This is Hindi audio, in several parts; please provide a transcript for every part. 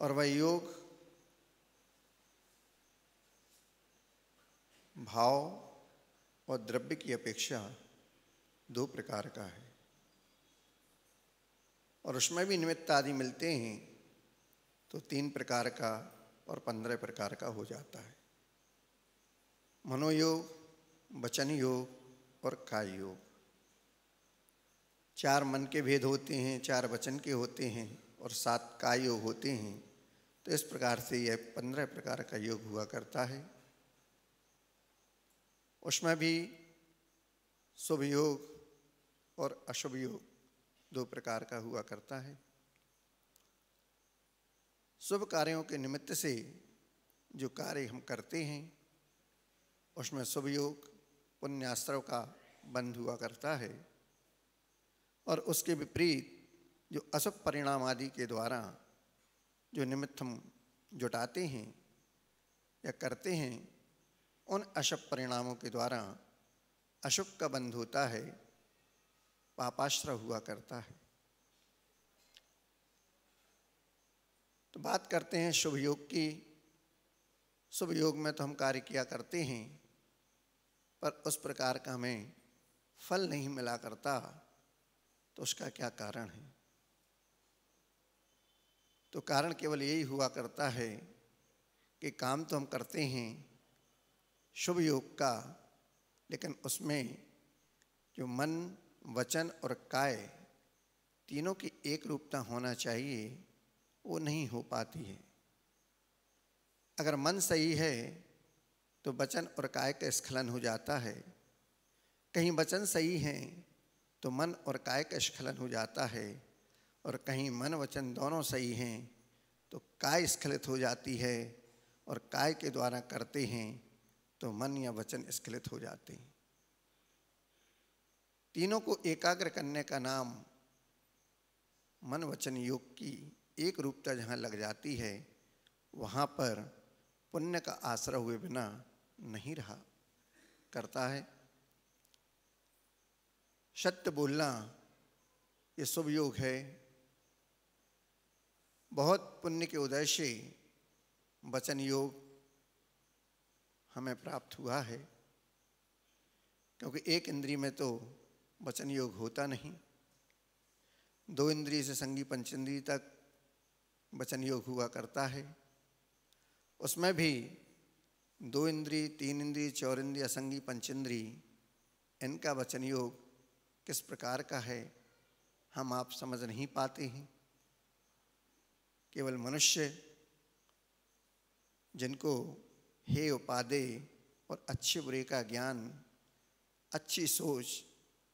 और वह योग भाव और द्रव्य की अपेक्षा दो प्रकार का है और उसमें भी निमित्त आदि मिलते हैं तो तीन प्रकार का और पंद्रह प्रकार का हो जाता है मनोयोग वचन योग और काय योग चार मन के भेद होते हैं चार वचन के होते हैं और सात काय योग होते हैं तो इस प्रकार से यह पंद्रह प्रकार का योग हुआ करता है उसमें भी शुभ योग और अशुभ योग दो प्रकार का हुआ करता है शुभ कार्यों के निमित्त से जो कार्य हम करते हैं उसमें शुभ योग पुण्यास्त्रों का बंद हुआ करता है और उसके विपरीत जो अशुभ परिणाम आदि के द्वारा जो निमित्त हम जुटाते हैं या करते हैं उन अशुभ परिणामों के द्वारा अशुभ का बंध होता है पापाश्रय हुआ करता है तो बात करते हैं शुभ योग की शुभ योग में तो हम कार्य किया करते हैं पर उस प्रकार का हमें फल नहीं मिला करता तो उसका क्या कारण है तो कारण केवल यही हुआ करता है कि काम तो हम करते हैं शुभ योग का लेकिन उसमें जो मन वचन और काय तीनों की एक रूपता होना चाहिए वो नहीं हो पाती है अगर मन सही है तो वचन और काय का स्खलन हो जाता है कहीं वचन सही हैं तो मन और काय का स्खलन हो जाता है और कहीं मन वचन दोनों सही हैं तो काय स्खलित हो जाती है और काय के द्वारा करते हैं तो मन या वचन स्खलित हो जाते हैं तीनों को एकाग्र करने का नाम मन वचन योग की एक रूपता जहाँ लग जाती है वहाँ पर पुण्य का आश्रय हुए बिना नहीं रहा करता है सत्य बोलना ये शुभ योग है बहुत पुण्य के उदय से वचन योग हमें प्राप्त हुआ है क्योंकि एक इंद्री में तो वचन योग होता नहीं दो इंद्री से संगी पंचेंद्री तक वचन योग हुआ करता है उसमें भी दो इंद्री तीन इंद्री चौर इंद्री असंगी पंचेंद्री इनका वचन योग किस प्रकार का है हम आप समझ नहीं पाते हैं केवल मनुष्य जिनको हे उपादे और अच्छे बुरे का ज्ञान अच्छी सोच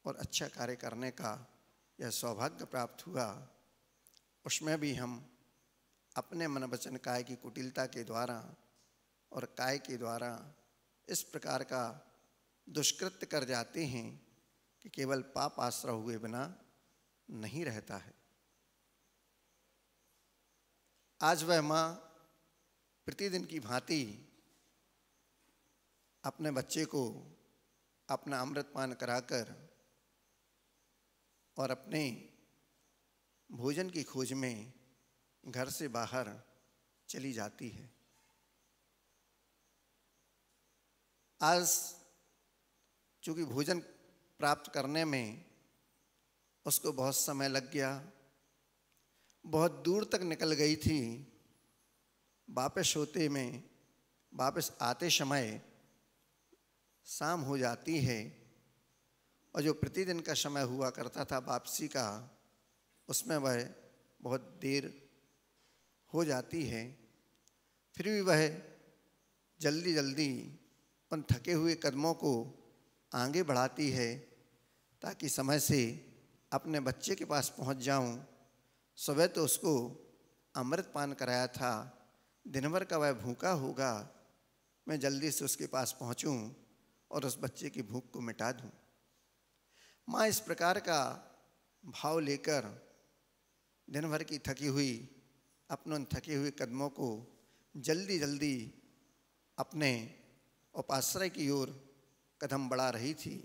और अच्छा कार्य करने का यह सौभाग्य प्राप्त हुआ उसमें भी हम अपने मन वचन काय की कुटिलता के द्वारा और काय के द्वारा इस प्रकार का दुष्कृत्य कर जाते हैं कि केवल पाप आश्रय हुए बिना नहीं रहता है आज वह माँ प्रतिदिन की भांति अपने बच्चे को अपना अमृत पान कराकर और अपने भोजन की खोज में घर से बाहर चली जाती है आज चूँकि भोजन प्राप्त करने में उसको बहुत समय लग गया बहुत दूर तक निकल गई थी वापस होते में वापस आते समय शाम हो जाती है और जो प्रतिदिन का समय हुआ करता था वापसी का उसमें वह बहुत देर हो जाती है फिर भी वह जल्दी जल्दी उन थके हुए कदमों को आगे बढ़ाती है ताकि समय से अपने बच्चे के पास पहुंच जाऊं सुबह तो उसको अमृत पान कराया था दिन भर का वह भूखा होगा मैं जल्दी से उसके पास पहुंचूं और उस बच्चे की भूख को मिटा दूं माँ इस प्रकार का भाव लेकर दिन भर की थकी हुई अपने उन थके हुए कदमों को जल्दी जल्दी अपने उपाश्रय की ओर कदम बढ़ा रही थी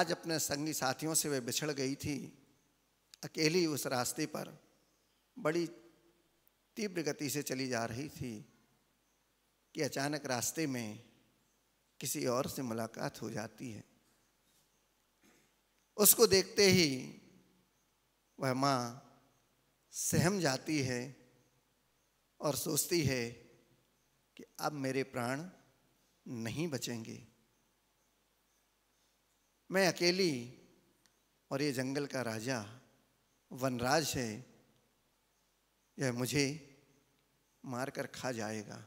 आज अपने संगी साथियों से वह बिछड़ गई थी अकेली उस रास्ते पर बड़ी तीव्र गति से चली जा रही थी कि अचानक रास्ते में किसी और से मुलाकात हो जाती है उसको देखते ही वह माँ सहम जाती है और सोचती है कि अब मेरे प्राण नहीं बचेंगे मैं अकेली और ये जंगल का राजा वनराज है यह मुझे मारकर खा जाएगा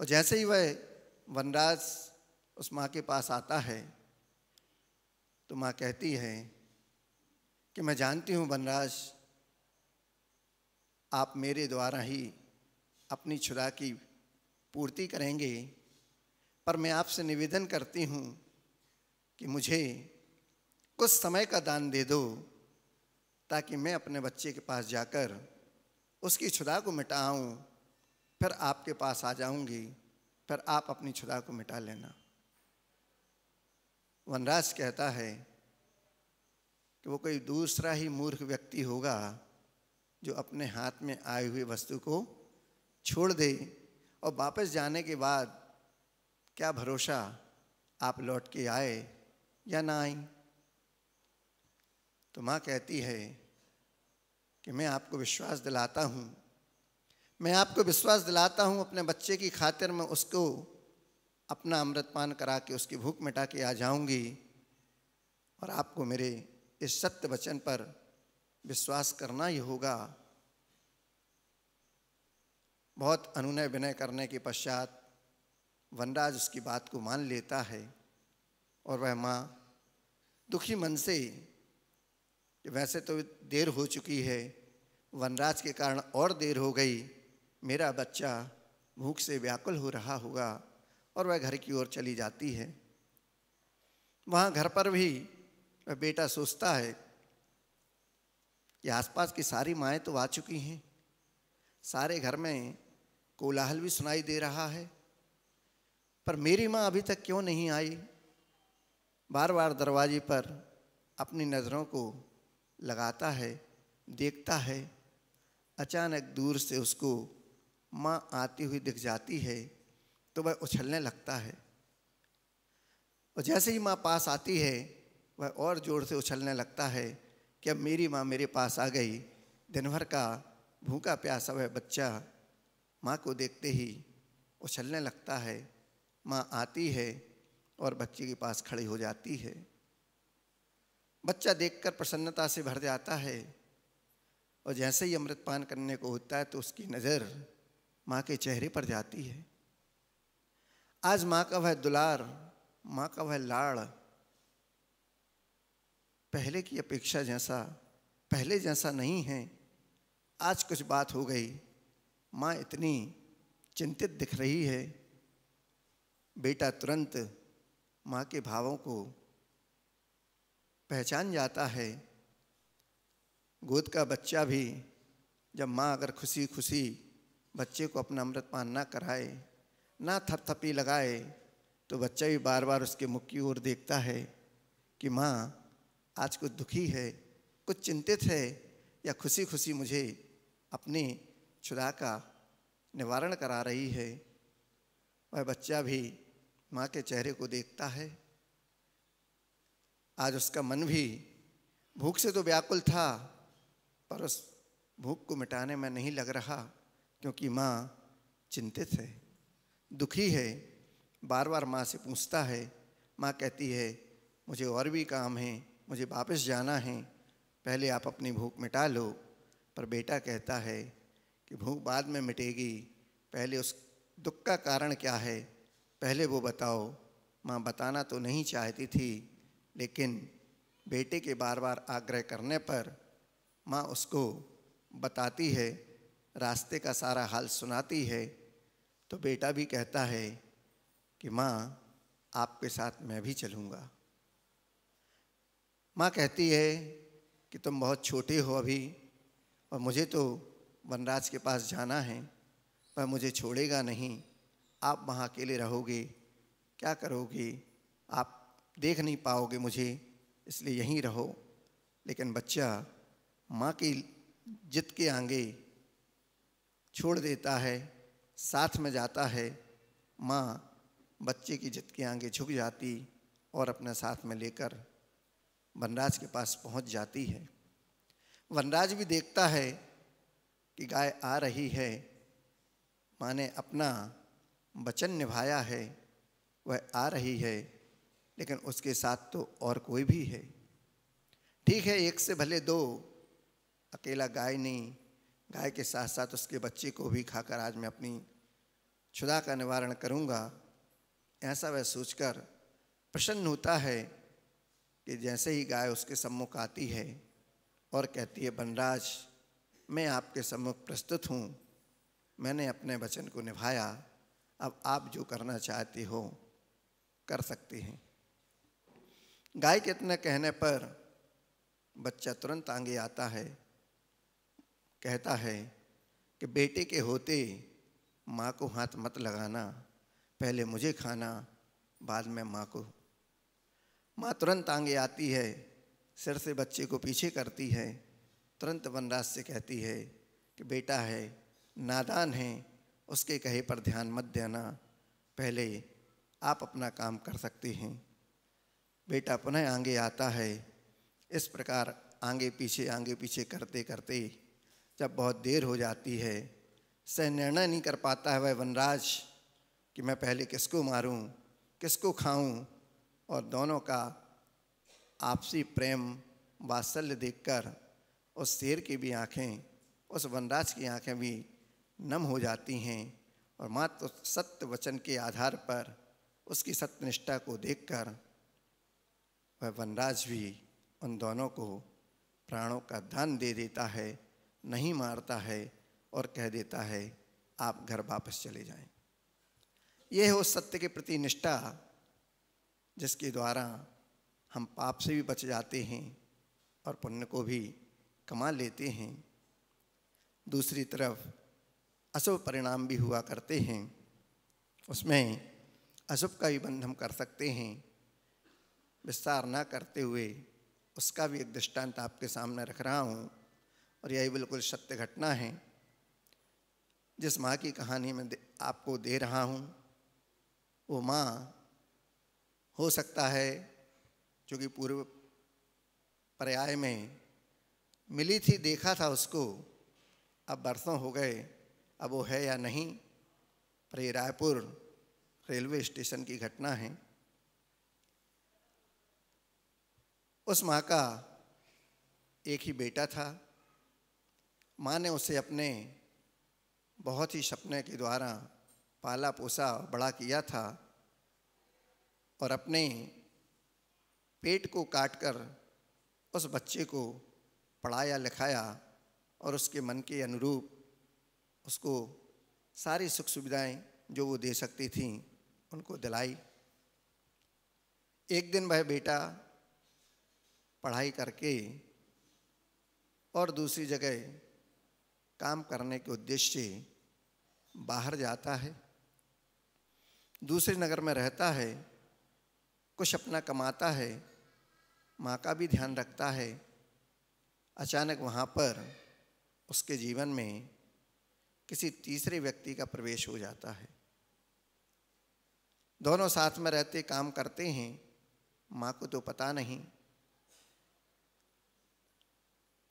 और जैसे ही वह वनराज उस माँ के पास आता है तो माँ कहती है कि मैं जानती हूँ वनराज आप मेरे द्वारा ही अपनी छुरा की पूर्ति करेंगे पर मैं आपसे निवेदन करती हूँ कि मुझे कुछ समय का दान दे दो ताकि मैं अपने बच्चे के पास जाकर उसकी छुदा को मिटाऊं फिर आपके पास आ जाऊंगी फिर आप अपनी छुदा को मिटा लेना वनराज कहता है कि वो कोई दूसरा ही मूर्ख व्यक्ति होगा जो अपने हाथ में आए हुए वस्तु को छोड़ दे और वापस जाने के बाद क्या भरोसा आप लौट के आए या ना आई तो माँ कहती है कि मैं आपको विश्वास दिलाता हूँ मैं आपको विश्वास दिलाता हूँ अपने बच्चे की खातिर मैं उसको अपना अमृतपान करा के उसकी भूख मिटा के आ जाऊँगी और आपको मेरे इस सत्य वचन पर विश्वास करना ही होगा बहुत अनुनय विनय करने के पश्चात वनराज उसकी बात को मान लेता है और वह माँ दुखी मन से वैसे तो देर हो चुकी है वनराज के कारण और देर हो गई मेरा बच्चा भूख से व्याकुल हो रहा होगा और वह घर की ओर चली जाती है वहाँ घर पर भी वह बेटा सोचता है कि आसपास की सारी माएँ तो आ चुकी हैं सारे घर में कोलाहल भी सुनाई दे रहा है पर मेरी माँ अभी तक क्यों नहीं आई बार बार दरवाजे पर अपनी नज़रों को लगाता है देखता है अचानक दूर से उसको माँ आती हुई दिख जाती है तो वह उछलने लगता है और जैसे ही माँ पास आती है वह और जोर से उछलने लगता है कि अब मेरी माँ मेरे पास आ गई दिन भर का भूखा प्यासा वह बच्चा माँ को देखते ही उछलने लगता है माँ आती है और बच्चे के पास खड़ी हो जाती है बच्चा देखकर प्रसन्नता से भर जाता है और जैसे ही अमृत पान करने को होता है तो उसकी नज़र माँ के चेहरे पर जाती है आज माँ का वह दुलार माँ का वह लाड़ पहले की अपेक्षा जैसा पहले जैसा नहीं है आज कुछ बात हो गई माँ इतनी चिंतित दिख रही है बेटा तुरंत माँ के भावों को पहचान जाता है गोद का बच्चा भी जब माँ अगर खुशी खुशी बच्चे को अपना अमृत पान ना कराए ना थपथपी लगाए तो बच्चा भी बार बार उसके मुख की ओर देखता है कि माँ आज कुछ दुखी है कुछ चिंतित है या खुशी खुशी मुझे अपने क्षुदा का निवारण करा रही है वह बच्चा भी माँ के चेहरे को देखता है आज उसका मन भी भूख से तो व्याकुल था पर उस भूख को मिटाने में नहीं लग रहा क्योंकि माँ चिंतित है दुखी है बार बार माँ से पूछता है माँ कहती है मुझे और भी काम है मुझे वापस जाना है पहले आप अपनी भूख मिटा लो पर बेटा कहता है कि भूख बाद में मिटेगी पहले उस दुख का कारण क्या है पहले वो बताओ माँ बताना तो नहीं चाहती थी लेकिन बेटे के बार बार आग्रह करने पर माँ उसको बताती है रास्ते का सारा हाल सुनाती है तो बेटा भी कहता है कि माँ आपके साथ मैं भी चलूँगा माँ कहती है कि तुम बहुत छोटे हो अभी और मुझे तो वनराज के पास जाना है पर मुझे छोड़ेगा नहीं आप वहाँ अकेले रहोगे क्या करोगे आप देख नहीं पाओगे मुझे इसलिए यहीं रहो लेकिन बच्चा माँ की जिद के आगे छोड़ देता है साथ में जाता है माँ बच्चे की जिद के आगे झुक जाती और अपने साथ में लेकर वनराज के पास पहुँच जाती है वनराज भी देखता है कि गाय आ रही है माँ ने अपना वचन निभाया है वह आ रही है लेकिन उसके साथ तो और कोई भी है ठीक है एक से भले दो अकेला गाय नहीं गाय के साथ साथ उसके बच्चे को भी खाकर आज मैं अपनी क्षुदा का निवारण करूँगा ऐसा वह सोचकर प्रसन्न होता है कि जैसे ही गाय उसके सम्मुख आती है और कहती है बनराज मैं आपके सम्मुख प्रस्तुत हूँ मैंने अपने वचन को निभाया अब आप जो करना चाहते हो कर सकते हैं गाय के इतने कहने पर बच्चा तुरंत आगे आता है कहता है कि बेटे के होते माँ को हाथ मत लगाना पहले मुझे खाना बाद में माँ को माँ तुरंत आगे आती है सिर से बच्चे को पीछे करती है तुरंत वनराज से कहती है कि बेटा है नादान है उसके कहे पर ध्यान मत देना पहले आप अपना काम कर सकते हैं बेटा पुनः आगे आता है इस प्रकार आगे पीछे आगे पीछे करते करते जब बहुत देर हो जाती है सह निर्णय नहीं कर पाता है वह वनराज कि मैं पहले किसको मारूं किसको खाऊं और दोनों का आपसी प्रेम वात्सल्य देखकर उस शेर की भी आँखें उस वनराज की आँखें भी नम हो जाती हैं और मात्र सत्य वचन के आधार पर उसकी सत्यनिष्ठा को देखकर वह वनराज भी उन दोनों को प्राणों का दान दे देता है नहीं मारता है और कह देता है आप घर वापस चले जाएं। यह हो सत्य के प्रति निष्ठा जिसके द्वारा हम पाप से भी बच जाते हैं और पुण्य को भी कमा लेते हैं दूसरी तरफ अशुभ परिणाम भी हुआ करते हैं उसमें अशुभ का भी बंध हम कर सकते हैं विस्तार ना करते हुए उसका भी एक दृष्टांत आपके सामने रख रहा हूँ और यही बिल्कुल सत्य घटना है जिस माँ की कहानी मैं आपको दे रहा हूँ वो माँ हो सकता है चूँकि पूर्व पर्याय में मिली थी देखा था उसको अब बरसों हो गए अब वो है या नहीं पर ये रायपुर रेलवे स्टेशन की घटना है उस माँ का एक ही बेटा था माँ ने उसे अपने बहुत ही सपने के द्वारा पाला पोसा बड़ा किया था और अपने पेट को काट कर उस बच्चे को पढ़ाया लिखाया और उसके मन के अनुरूप उसको सारी सुख सुविधाएं जो वो दे सकती थीं उनको दिलाई एक दिन वह बेटा पढ़ाई करके और दूसरी जगह काम करने के उद्देश्य से बाहर जाता है दूसरे नगर में रहता है कुछ अपना कमाता है माँ का भी ध्यान रखता है अचानक वहाँ पर उसके जीवन में किसी तीसरे व्यक्ति का प्रवेश हो जाता है दोनों साथ में रहते काम करते हैं माँ को तो पता नहीं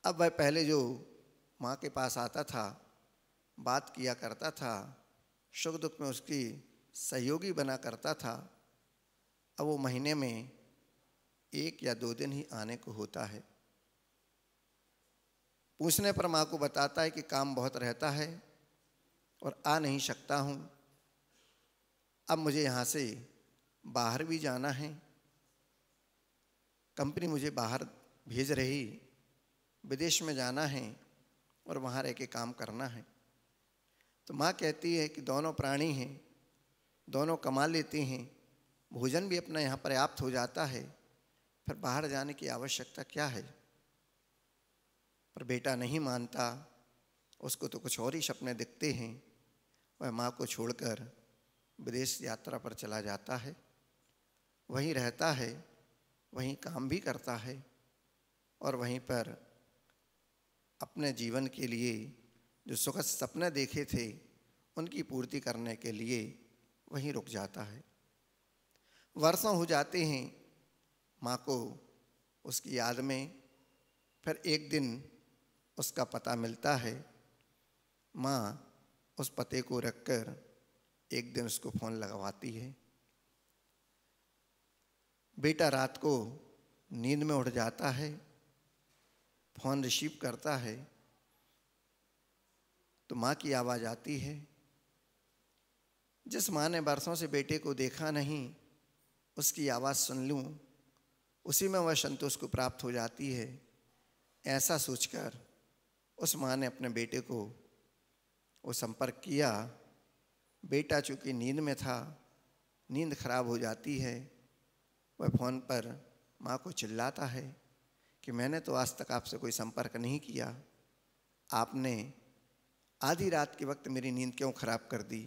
अब वह पहले जो माँ के पास आता था बात किया करता था सुख दुख में उसकी सहयोगी बना करता था अब वो महीने में एक या दो दिन ही आने को होता है पूछने पर माँ को बताता है कि काम बहुत रहता है और आ नहीं सकता हूँ अब मुझे यहाँ से बाहर भी जाना है कंपनी मुझे बाहर भेज रही विदेश में जाना है और वहाँ रह के काम करना है तो माँ कहती है कि दोनों प्राणी हैं दोनों कमा लेते हैं भोजन भी अपना यहाँ पर्याप्त हो जाता है फिर बाहर जाने की आवश्यकता क्या है पर बेटा नहीं मानता उसको तो कुछ और ही सपने दिखते हैं वह माँ को छोड़कर विदेश यात्रा पर चला जाता है वहीं रहता है वहीं काम भी करता है और वहीं पर अपने जीवन के लिए जो सुखद सपने देखे थे उनकी पूर्ति करने के लिए वहीं रुक जाता है वर्षों हो जाते हैं माँ को उसकी याद में फिर एक दिन उसका पता मिलता है माँ उस पते को रखकर एक दिन उसको फ़ोन लगवाती है बेटा रात को नींद में उठ जाता है फ़ोन रिसीव करता है तो माँ की आवाज़ आती है जिस माँ ने बरसों से बेटे को देखा नहीं उसकी आवाज़ सुन लूँ उसी में वह संतोष को प्राप्त हो जाती है ऐसा सोचकर उस माँ ने अपने बेटे को वो संपर्क किया बेटा चूँकि नींद में था नींद खराब हो जाती है वह फ़ोन पर माँ को चिल्लाता है कि मैंने तो आज तक आपसे कोई संपर्क नहीं किया आपने आधी रात के वक्त मेरी नींद क्यों खराब कर दी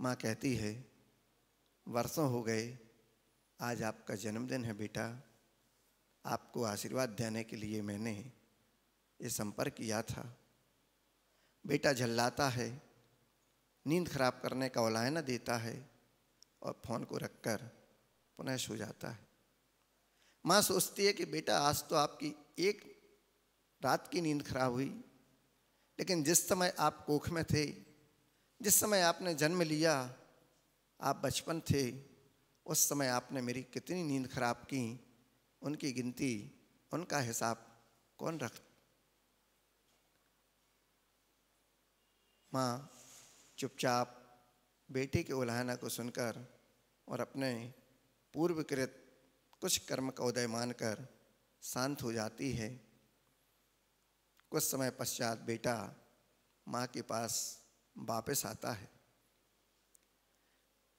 माँ कहती है वर्षों हो गए आज आपका जन्मदिन है बेटा आपको आशीर्वाद देने के लिए मैंने ये संपर्क किया था बेटा झल्लाता है नींद खराब करने का ओलायना देता है और फोन को रखकर पुनः सो जाता है माँ सोचती है कि बेटा आज तो आपकी एक रात की नींद खराब हुई लेकिन जिस समय आप कोख में थे जिस समय आपने जन्म लिया आप बचपन थे उस समय आपने मेरी कितनी नींद खराब की उनकी गिनती उनका हिसाब कौन रख माँ चुपचाप बेटे की उलाहना को सुनकर और अपने पूर्वकृत कुछ कर्म का उदय मानकर शांत हो जाती है कुछ समय पश्चात बेटा माँ के पास वापस आता है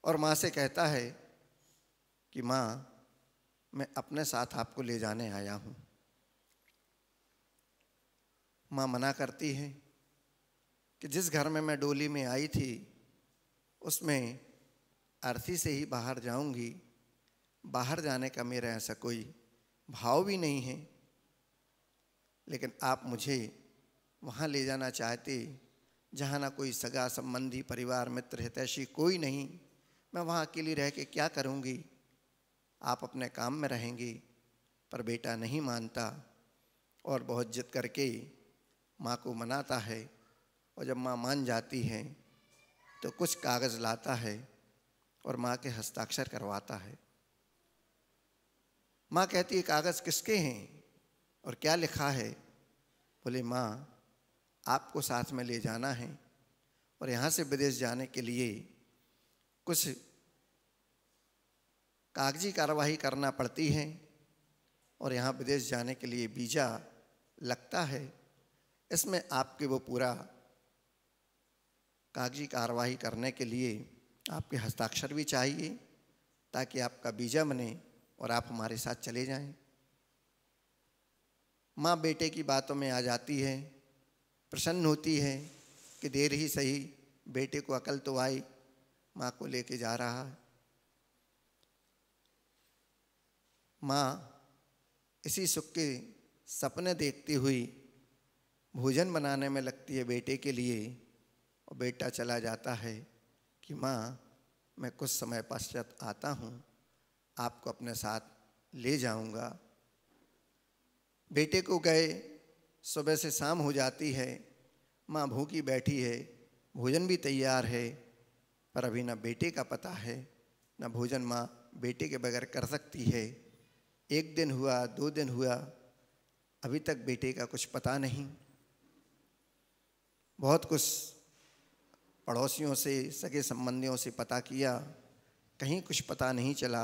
और माँ से कहता है कि माँ मैं अपने साथ आपको ले जाने आया हूँ माँ मना करती है कि जिस घर में मैं डोली में आई थी उसमें अर्थी से ही बाहर जाऊंगी बाहर जाने का मेरा ऐसा कोई भाव भी नहीं है लेकिन आप मुझे वहाँ ले जाना चाहते जहाँ ना कोई सगा संबंधी परिवार मित्र हितैषी कोई नहीं मैं वहाँ अकेली रह के क्या करूँगी आप अपने काम में रहेंगी पर बेटा नहीं मानता और बहुत जिद करके माँ को मनाता है और जब माँ मान जाती है तो कुछ कागज़ लाता है और माँ के हस्ताक्षर करवाता है माँ कहती है कागज़ किसके हैं और क्या लिखा है बोले माँ आपको साथ में ले जाना है और यहाँ से विदेश जाने के लिए कुछ कागजी कार्रवाई करना पड़ती है और यहाँ विदेश जाने के लिए वीज़ा लगता है इसमें आपके वो पूरा कागजी कार्रवाई करने के लिए आपके हस्ताक्षर भी चाहिए ताकि आपका वीज़ा बने और आप हमारे साथ चले जाएं माँ बेटे की बातों में आ जाती है प्रसन्न होती है कि देर ही सही बेटे को अकल तो आई माँ को लेके जा रहा है माँ इसी सुख के सपने देखती हुई भोजन बनाने में लगती है बेटे के लिए और बेटा चला जाता है कि माँ मैं कुछ समय पश्चात आता हूँ आपको अपने साथ ले जाऊंगा बेटे को गए सुबह से शाम हो जाती है माँ भूखी बैठी है भोजन भी तैयार है पर अभी ना बेटे का पता है ना भोजन माँ बेटे के बगैर कर सकती है एक दिन हुआ दो दिन हुआ अभी तक बेटे का कुछ पता नहीं बहुत कुछ पड़ोसियों से सगे संबंधियों से पता किया कहीं कुछ पता नहीं चला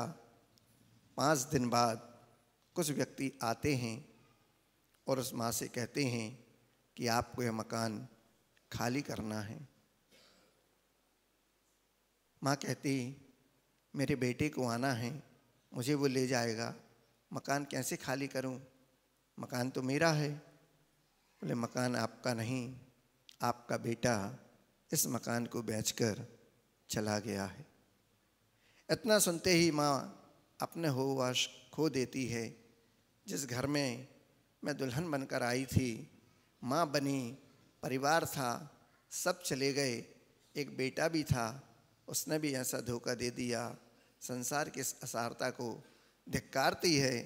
पाँच दिन बाद कुछ व्यक्ति आते हैं और उस माँ से कहते हैं कि आपको यह मकान खाली करना है माँ कहती मेरे बेटे को आना है मुझे वो ले जाएगा मकान कैसे खाली करूं? मकान तो मेरा है बोले मकान आपका नहीं आपका बेटा इस मकान को बेचकर चला गया है इतना सुनते ही माँ अपने होवाश खो देती है जिस घर में मैं दुल्हन बनकर आई थी माँ बनी परिवार था सब चले गए एक बेटा भी था उसने भी ऐसा धोखा दे दिया संसार की असारता को धिक्कारती है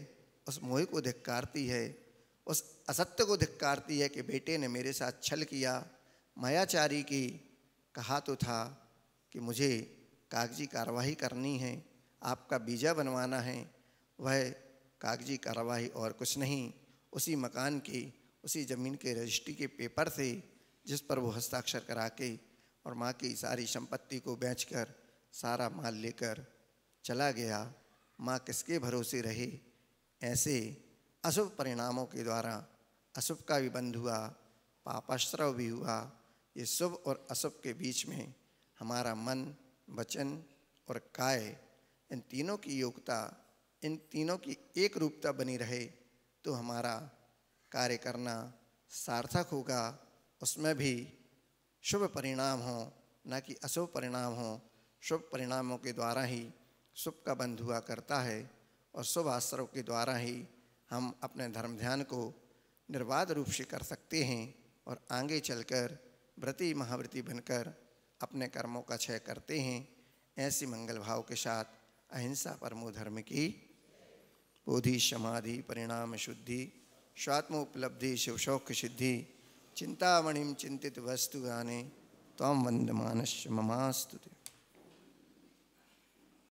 उस मोह को धिक्कारती है उस असत्य को धिक्कारती है कि बेटे ने मेरे साथ छल किया मायाचारी की कहा तो था कि मुझे कागजी कार्रवाई करनी है आपका वीज़ा बनवाना है वह कागजी कार्रवाई और कुछ नहीं उसी मकान के उसी ज़मीन के रजिस्ट्री के पेपर से जिस पर वो हस्ताक्षर करा के और माँ की सारी संपत्ति को बेचकर सारा माल लेकर चला गया माँ किसके भरोसे रहे ऐसे अशुभ परिणामों के द्वारा अशुभ का भी बंद हुआ पापाश्रव भी हुआ ये शुभ और अशुभ के बीच में हमारा मन वचन और काय इन तीनों की योग्यता इन तीनों की एक रूपता बनी रहे तो हमारा कार्य करना सार्थक होगा उसमें भी शुभ परिणाम हो न कि अशुभ परिणाम हों शुभ परिणामों के द्वारा ही शुभ का बंध हुआ करता है और शुभ आश्रव के द्वारा ही हम अपने धर्म ध्यान को निर्वाध रूप से कर सकते हैं और आगे चलकर व्रति महाव्रति बनकर अपने कर्मों का क्षय करते हैं ऐसी मंगल भाव के साथ अहिंसा परमो धर्म की बोधि समाधि परिणाम शुद्धि स्वात्मोपलब्धि शिवशौक सिद्धि चिंतामणिम चिंतित वस्तु गाने वंद वंदमानश ममास्तुति